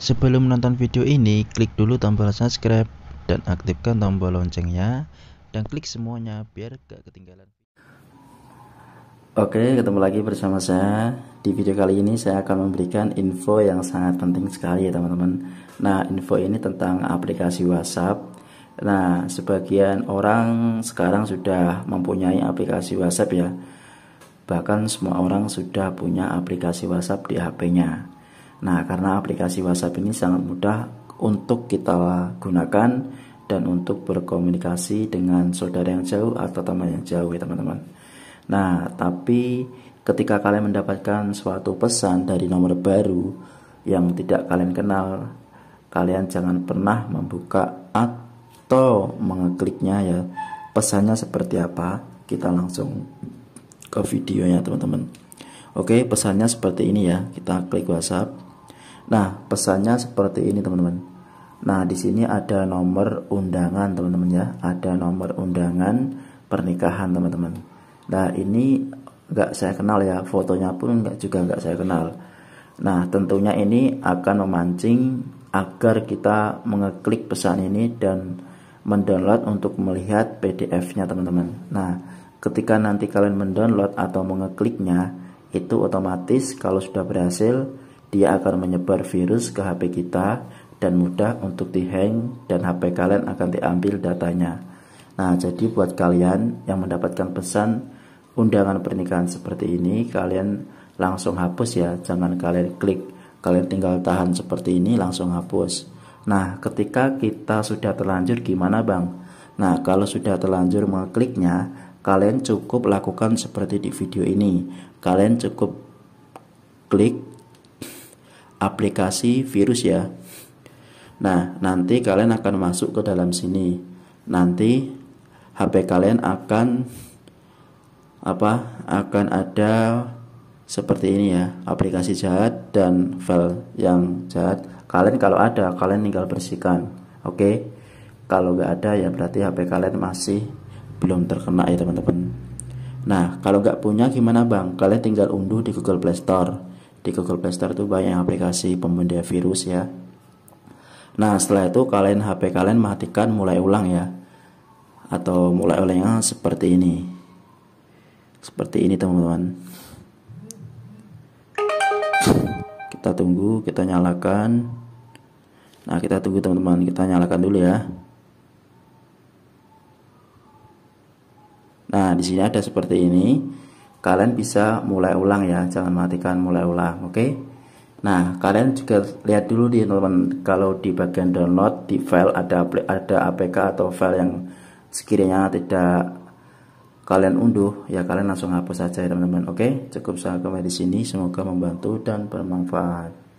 Sebelum menonton video ini, klik dulu tombol subscribe dan aktifkan tombol loncengnya dan klik semuanya biar gak ketinggalan. Oke, ketemu lagi bersama saya. Di video kali ini saya akan memberikan info yang sangat penting sekali ya teman-teman. Nah, info ini tentang aplikasi WhatsApp. Nah, sebagian orang sekarang sudah mempunyai aplikasi WhatsApp ya. Bahkan semua orang sudah punya aplikasi WhatsApp di HP-nya. Nah, karena aplikasi WhatsApp ini sangat mudah untuk kita gunakan dan untuk berkomunikasi dengan saudara yang jauh atau teman yang jauh ya teman-teman. Nah, tapi ketika kalian mendapatkan suatu pesan dari nomor baru yang tidak kalian kenal, kalian jangan pernah membuka atau mengekliknya ya. Pesannya seperti apa? Kita langsung ke videonya teman-teman. Oke, pesannya seperti ini ya. Kita klik WhatsApp. Nah, pesannya seperti ini, teman-teman. Nah, di sini ada nomor undangan, teman-teman ya. Ada nomor undangan pernikahan, teman-teman. Nah, ini nggak saya kenal ya. Fotonya pun nggak juga nggak saya kenal. Nah, tentunya ini akan memancing agar kita mengeklik pesan ini dan mendownload untuk melihat PDF-nya, teman-teman. Nah, ketika nanti kalian mendownload atau mengekliknya, itu otomatis kalau sudah berhasil dia akan menyebar virus ke HP kita dan mudah untuk dihang dan HP kalian akan diambil datanya. Nah, jadi buat kalian yang mendapatkan pesan undangan pernikahan seperti ini, kalian langsung hapus ya, jangan kalian klik. Kalian tinggal tahan seperti ini langsung hapus. Nah, ketika kita sudah terlanjur gimana, Bang? Nah, kalau sudah terlanjur mengkliknya, kalian cukup lakukan seperti di video ini. Kalian cukup klik aplikasi virus ya. Nah, nanti kalian akan masuk ke dalam sini. Nanti HP kalian akan apa? Akan ada seperti ini ya, aplikasi jahat dan file yang jahat. Kalian kalau ada, kalian tinggal bersihkan. Oke. Okay? Kalau nggak ada ya berarti HP kalian masih belum terkena ya teman-teman. Nah, kalau nggak punya gimana bang? Kalian tinggal unduh di Google Play Store di Google Play Store tuh banyak aplikasi pembenda virus ya nah setelah itu kalian HP kalian matikan mulai ulang ya atau mulai ulangnya seperti ini seperti ini teman-teman kita tunggu kita nyalakan nah kita tunggu teman-teman kita nyalakan dulu ya nah di sini ada seperti ini kalian bisa mulai ulang ya jangan matikan mulai ulang oke okay? nah kalian juga lihat dulu di teman kalau di bagian download di file ada ada APK atau file yang sekiranya tidak kalian unduh ya kalian langsung hapus saja ya teman-teman oke okay? cukup sampai di sini semoga membantu dan bermanfaat